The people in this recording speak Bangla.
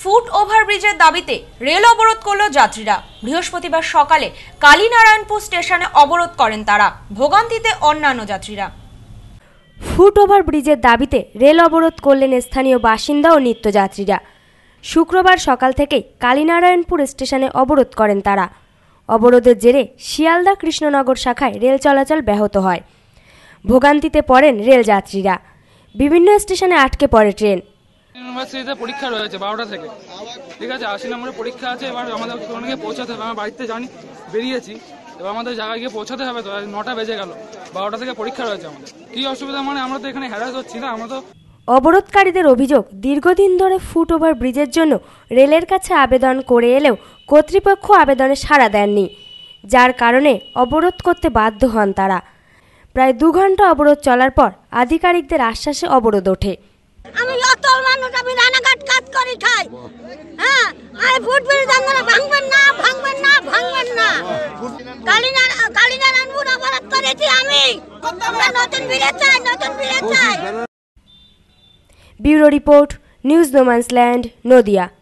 ফুট ওভারব্রিজের দাবিতে রেল অবরোধ করল যাত্রীরা বৃহস্পতিবার সকালে কালীনারায়ণপুর স্টেশনে অবরোধ করেন তারা ভোগান্তিতে অন্যান্য যাত্রীরা ফুট ওভারব্রিজের দাবিতে রেল অবরোধ করলেন স্থানীয় বাসিন্দা ও নিত্যযাত্রীরা শুক্রবার সকাল থেকেই কালীনারায়ণপুর স্টেশনে অবরোধ করেন তারা অবরোধের জেরে শিয়ালদা কৃষ্ণনগর শাখায় রেল চলাচল ব্যাহত হয় ভোগান্তিতে পড়েন রেল যাত্রীরা বিভিন্ন স্টেশনে আটকে পড়ে ট্রেন নাম্বার সিরিজে পরীক্ষা রয়েছে বারোটা থেকে ঠিক আছে আশি নম্বরের পরীক্ষা আছে এবার আমাদের ওখানে গিয়ে পৌঁছাতে হবে আমার বাড়িতে জানি বেরিয়েছি এবার আমাদের জায়গায় গিয়ে পৌঁছাতে হবে তো নটা বেজে গেল বারোটা থেকে পরীক্ষা রয়েছে আমাদের কি অসুবিধা মানে আমরা তো এখানে হ্যারাস হচ্ছি না আমরা তো অবরোধকারীদের অভিযোগ দীর্ঘদিন ধরে ফুটওভার ব্রিজের জন্য রেলের কাছে আবেদন করে এলেও কর্তৃপক্ষ আবেদনে সাড়া দেননি যার কারণে অবরোধ করতে বাধ্য হন তারা প্রায় দু ঘন্টা অবরোধ চলার পর আধিকারিকদের আশ্বাসে অবরোধ ওঠে সকল মানুষ আমি রানাঘাট কাজ খাই হ্যাঁ জঙ্গলে ভাঙবেন না ভাঙবেন না ভাঙবেন না কালিনারায়ণপুর অপরাধ করেছি আমি নতুন চাই নতুন চাই bureau report news no man's land Nadia